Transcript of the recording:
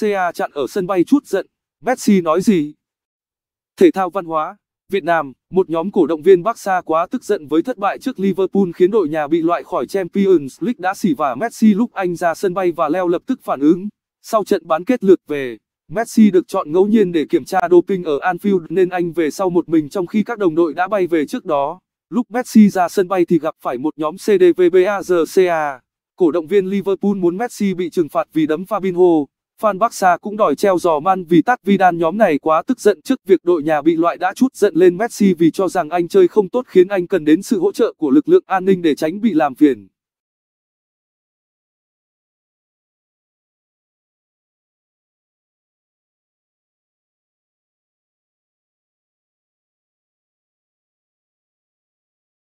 CA chặn ở sân bay chút giận, Messi nói gì? Thể thao văn hóa, Việt Nam, một nhóm cổ động viên Barca quá tức giận với thất bại trước Liverpool khiến đội nhà bị loại khỏi Champions League đã xỉ vả Messi lúc anh ra sân bay và Leo lập tức phản ứng. Sau trận bán kết lượt về, Messi được chọn ngẫu nhiên để kiểm tra doping ở Anfield nên anh về sau một mình trong khi các đồng đội đã bay về trước đó. Lúc Messi ra sân bay thì gặp phải một nhóm CDVBARCA. Cổ động viên Liverpool muốn Messi bị trừng phạt vì đấm Fabinho. Fan Barca cũng đòi treo giò man vì Tát Vidal nhóm này quá tức giận trước việc đội nhà bị loại đã chút giận lên Messi vì cho rằng anh chơi không tốt khiến anh cần đến sự hỗ trợ của lực lượng an ninh để tránh bị làm phiền.